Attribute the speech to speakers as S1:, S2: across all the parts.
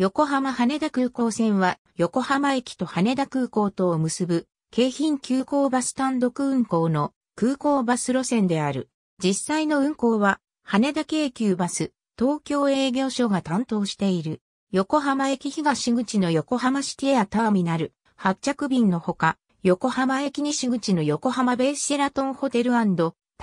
S1: 横浜羽田空港線は横浜駅と羽田空港とを結ぶ京浜急行バス単独運行の空港バス路線である。実際の運行は羽田京急バス東京営業所が担当している。横浜駅東口の横浜シティアターミナル発着便のほか、横浜駅西口の横浜ベイシェラトンホテルタ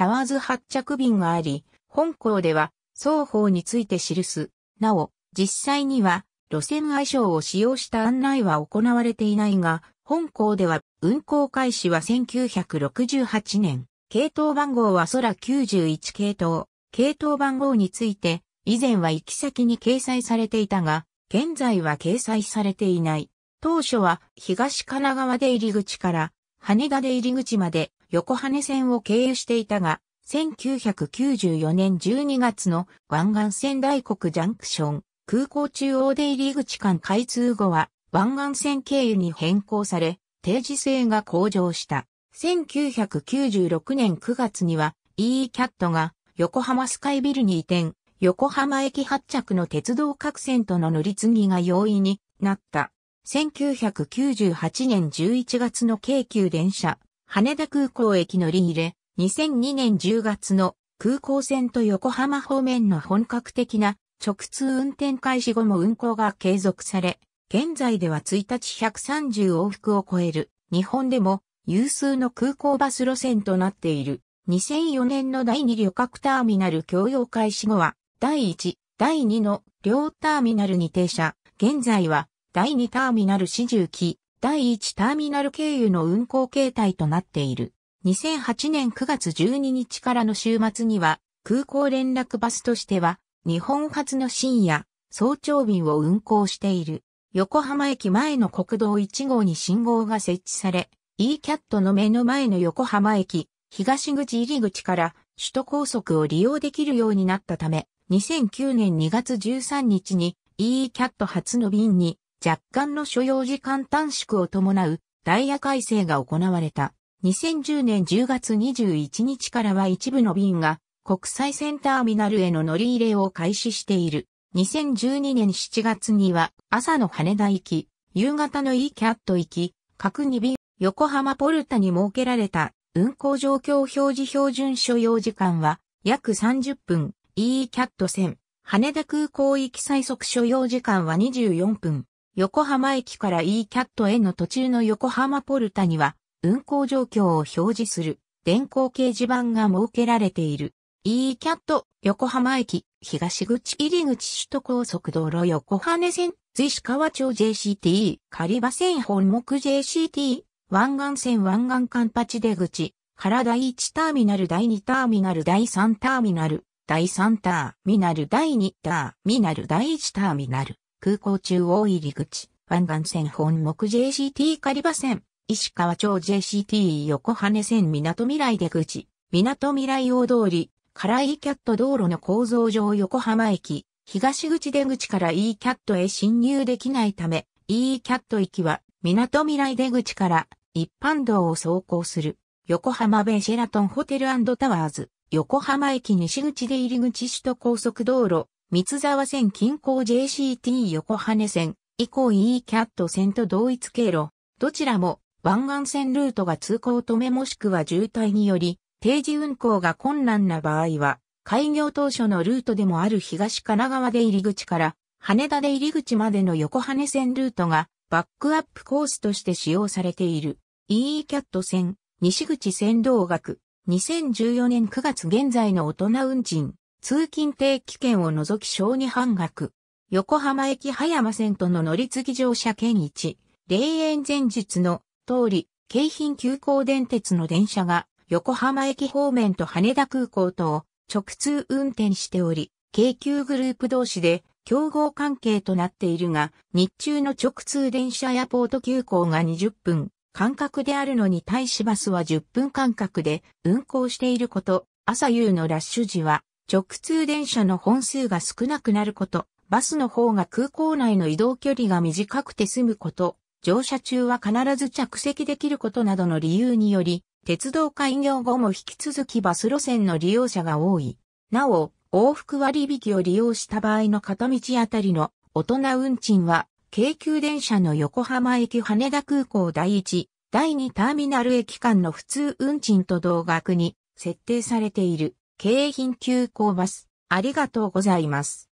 S1: ワーズ発着便があり、本校では双方について記す。なお、実際には路線愛称を使用した案内は行われていないが、本校では運行開始は1968年、系統番号は空91系統、系統番号について、以前は行き先に掲載されていたが、現在は掲載されていない。当初は東神奈川で入り口から羽田で入り口まで横羽線を経由していたが、1994年12月の湾岸線大国ジャンクション空港中央出入り口間開通後は湾岸線経由に変更され、定時性が向上した。1996年9月には ECAT が横浜スカイビルに移転、横浜駅発着の鉄道各線との乗り継ぎが容易になった。1998年11月の京急電車、羽田空港駅乗り入れ、2002年10月の空港線と横浜方面の本格的な直通運転開始後も運行が継続され、現在では1日130往復を超える、日本でも有数の空港バス路線となっている。2004年の第2旅客ターミナル共用開始後は、第1、第2の両ターミナルに停車。現在は、第2ターミナル始終機、第1ターミナル経由の運行形態となっている。2008年9月12日からの週末には、空港連絡バスとしては、日本初の深夜、早朝便を運行している。横浜駅前の国道1号に信号が設置され、e キャットの目の前の横浜駅、東口入り口から首都高速を利用できるようになったため、2009年2月13日に e キャット初の便に若干の所要時間短縮を伴うダイヤ改正が行われた。2010年10月21日からは一部の便が国際線ターミナルへの乗り入れを開始している。2012年7月には朝の羽田行き、夕方の e キャット行き、各2便、横浜ポルタに設けられた運行状況表示標準所要時間は約30分、e キャット線、羽田空港行き最速所要時間は24分。横浜駅から e キャットへの途中の横浜ポルタには運行状況を表示する電光掲示板が設けられている。e キャット、横浜駅、東口入口首都高速道路横羽線、随志川町 JCT、狩場線本木 JCT、湾岸線湾岸間八出口、原第1ターミナル第2ターミナル第3ターミナル、第3ターミナル第2ターミナル第1ターミナル、空港中央入り口、湾岸線本木 JCT 狩場線、石川町 JCT 横羽線港未来出口、港未来大通り、から E キャット道路の構造上横浜駅、東口出口から E キャットへ侵入できないため、E キャット行きは、港未来出口から一般道を走行する、横浜ベイシェラトンホテルタワーズ、横浜駅西口で入り口首都高速道路、三沢線近郊 JCT 横羽線、以降 E キャット線と同一経路、どちらも湾岸線ルートが通行止めもしくは渋滞により、定時運行が困難な場合は、開業当初のルートでもある東神奈川で入り口から、羽田で入り口までの横羽線ルートが、バックアップコースとして使用されている。EECAT 線、西口線道学、2014年9月現在の大人運賃、通勤定期券を除き小2半額。横浜駅葉山線との乗り継ぎ乗車券1、霊園前日の通り、京浜急行電鉄の電車が横浜駅方面と羽田空港とを直通運転しており、京急グループ同士で競合関係となっているが、日中の直通電車やポート急行が20分間隔であるのに対しバスは10分間隔で運行していること、朝夕のラッシュ時は直通電車の本数が少なくなること、バスの方が空港内の移動距離が短くて済むこと、乗車中は必ず着席できることなどの理由により、鉄道開業後も引き続きバス路線の利用者が多い。なお、往復割引を利用した場合の片道あたりの大人運賃は、京急電車の横浜駅羽田空港第1、第2ターミナル駅間の普通運賃と同額に設定されている、京浜急行バス。ありがとうございます。